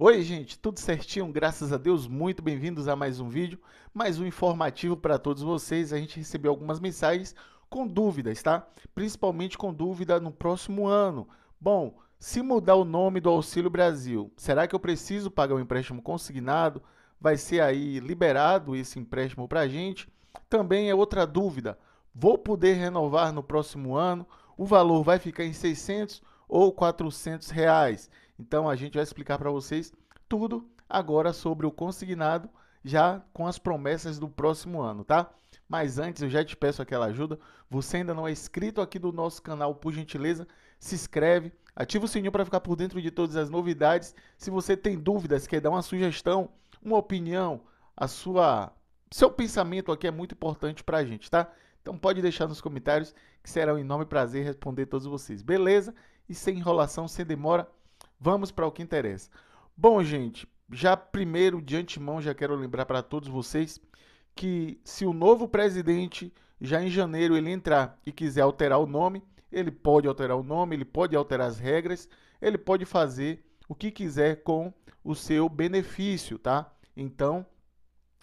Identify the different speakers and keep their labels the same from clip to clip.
Speaker 1: Oi, gente, tudo certinho? Graças a Deus, muito bem-vindos a mais um vídeo, mais um informativo para todos vocês. A gente recebeu algumas mensagens com dúvidas, tá? Principalmente com dúvida no próximo ano. Bom, se mudar o nome do Auxílio Brasil, será que eu preciso pagar um empréstimo consignado? Vai ser aí liberado esse empréstimo para a gente? Também é outra dúvida. Vou poder renovar no próximo ano? O valor vai ficar em 600 ou 400 reais? Então a gente vai explicar para vocês tudo agora sobre o consignado, já com as promessas do próximo ano, tá? Mas antes eu já te peço aquela ajuda. Você ainda não é inscrito aqui do nosso canal, por gentileza, se inscreve, ativa o sininho para ficar por dentro de todas as novidades. Se você tem dúvidas, quer dar uma sugestão, uma opinião, a sua seu pensamento aqui é muito importante para a gente, tá? Então pode deixar nos comentários que será um enorme prazer responder todos vocês. Beleza? E sem enrolação, sem demora, Vamos para o que interessa. Bom, gente, já primeiro de antemão já quero lembrar para todos vocês que se o novo presidente já em janeiro ele entrar e quiser alterar o nome, ele pode alterar o nome, ele pode alterar as regras, ele pode fazer o que quiser com o seu benefício, tá? Então,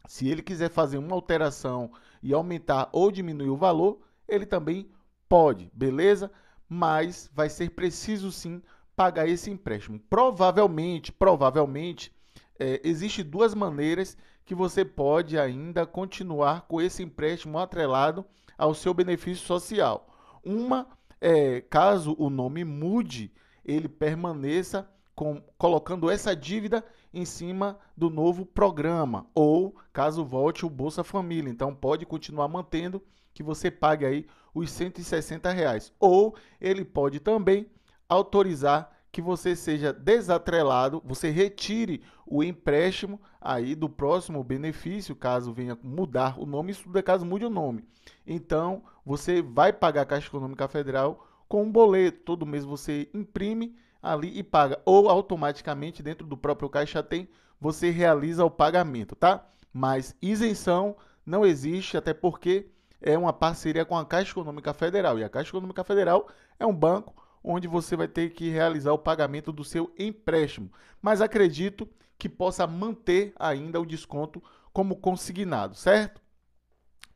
Speaker 1: se ele quiser fazer uma alteração e aumentar ou diminuir o valor, ele também pode, beleza? Mas vai ser preciso sim pagar esse empréstimo. Provavelmente, provavelmente, é, existe duas maneiras que você pode ainda continuar com esse empréstimo atrelado ao seu benefício social. Uma é, caso o nome mude, ele permaneça com, colocando essa dívida em cima do novo programa, ou caso volte o Bolsa Família. Então pode continuar mantendo que você pague aí os 160 reais. Ou ele pode também autorizar que você seja desatrelado, você retire o empréstimo aí do próximo benefício, caso venha mudar o nome, isso tudo caso mude o nome. Então, você vai pagar a Caixa Econômica Federal com um boleto, todo mês você imprime ali e paga, ou automaticamente dentro do próprio Caixa Tem, você realiza o pagamento, tá? Mas isenção não existe, até porque é uma parceria com a Caixa Econômica Federal, e a Caixa Econômica Federal é um banco onde você vai ter que realizar o pagamento do seu empréstimo. Mas acredito que possa manter ainda o desconto como consignado, certo?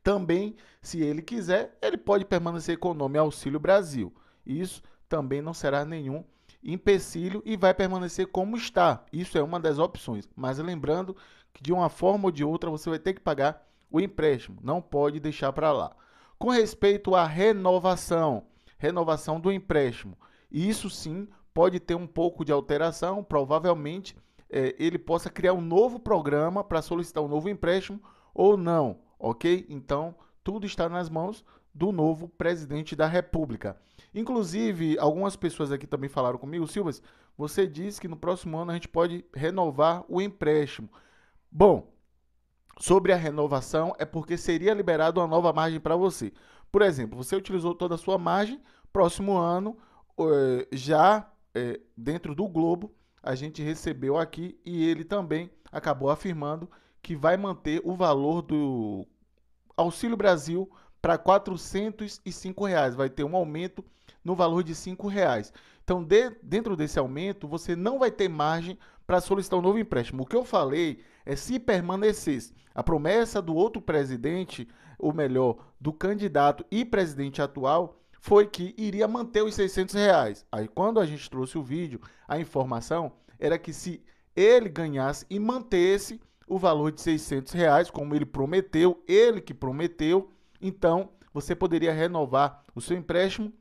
Speaker 1: Também, se ele quiser, ele pode permanecer com o nome Auxílio Brasil. Isso também não será nenhum empecilho e vai permanecer como está. Isso é uma das opções. Mas lembrando que de uma forma ou de outra você vai ter que pagar o empréstimo, não pode deixar para lá. Com respeito à renovação, renovação do empréstimo. E isso sim pode ter um pouco de alteração, provavelmente é, ele possa criar um novo programa para solicitar um novo empréstimo ou não, ok? Então, tudo está nas mãos do novo presidente da República. Inclusive, algumas pessoas aqui também falaram comigo, Silvas, você disse que no próximo ano a gente pode renovar o empréstimo. Bom, sobre a renovação é porque seria liberado uma nova margem para você. Por exemplo, você utilizou toda a sua margem, próximo ano, eh, já eh, dentro do Globo, a gente recebeu aqui e ele também acabou afirmando que vai manter o valor do Auxílio Brasil para R$ reais, vai ter um aumento no valor de R$ reais. Então, de, dentro desse aumento, você não vai ter margem para solicitar um novo empréstimo. O que eu falei é se permanecesse. A promessa do outro presidente, ou melhor, do candidato e presidente atual, foi que iria manter os 600 reais. Aí, quando a gente trouxe o vídeo, a informação era que se ele ganhasse e mantesse o valor de 600 reais, como ele prometeu, ele que prometeu, então você poderia renovar o seu empréstimo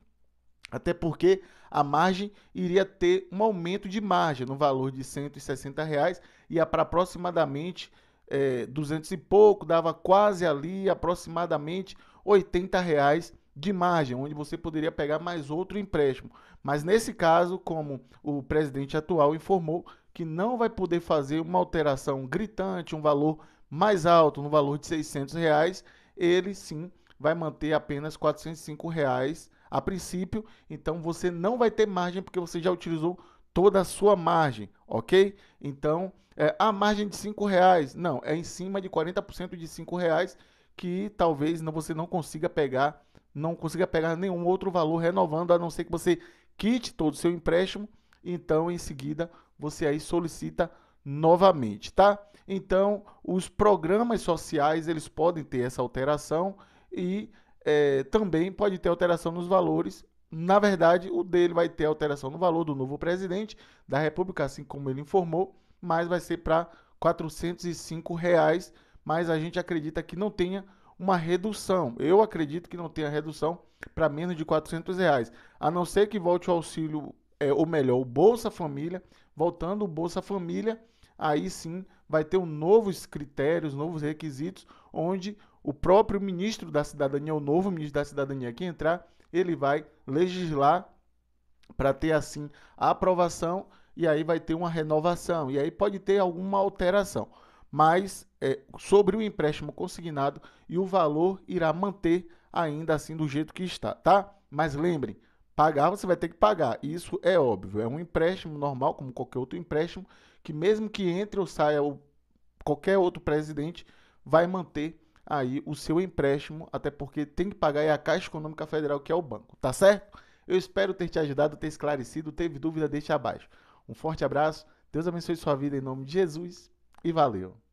Speaker 1: até porque a margem iria ter um aumento de margem no valor de 160 reais, e para aproximadamente é, 200 e pouco, dava quase ali aproximadamente 80 reais de margem, onde você poderia pegar mais outro empréstimo. Mas nesse caso, como o presidente atual informou, que não vai poder fazer uma alteração gritante, um valor mais alto, no valor de 600 reais, ele sim vai manter apenas 405 reais a princípio, então você não vai ter margem porque você já utilizou toda a sua margem, ok? Então, é, a margem de R$ reais, não, é em cima de 40% de R$ reais que talvez não, você não consiga pegar, não consiga pegar nenhum outro valor renovando, a não ser que você quite todo o seu empréstimo, então em seguida você aí solicita novamente, tá? Então, os programas sociais, eles podem ter essa alteração e é, também pode ter alteração nos valores. Na verdade, o dele vai ter alteração no valor do novo presidente da República, assim como ele informou, mas vai ser para R$ reais. Mas a gente acredita que não tenha uma redução. Eu acredito que não tenha redução para menos de R$ reais, a não ser que volte o auxílio, é, ou melhor, o Bolsa Família. Voltando o Bolsa Família, aí sim vai ter um novos critérios, novos requisitos, onde o próprio ministro da Cidadania, o novo ministro da Cidadania que entrar, ele vai legislar para ter assim a aprovação e aí vai ter uma renovação e aí pode ter alguma alteração. Mas é, sobre o empréstimo consignado e o valor irá manter ainda assim do jeito que está, tá? Mas lembrem pagar você vai ter que pagar, isso é óbvio. É um empréstimo normal, como qualquer outro empréstimo, que mesmo que entre ou saia o qualquer outro presidente, vai manter aí o seu empréstimo, até porque tem que pagar é a Caixa Econômica Federal, que é o banco, tá certo? Eu espero ter te ajudado, ter esclarecido, teve dúvida, deixa abaixo. Um forte abraço, Deus abençoe sua vida em nome de Jesus e valeu!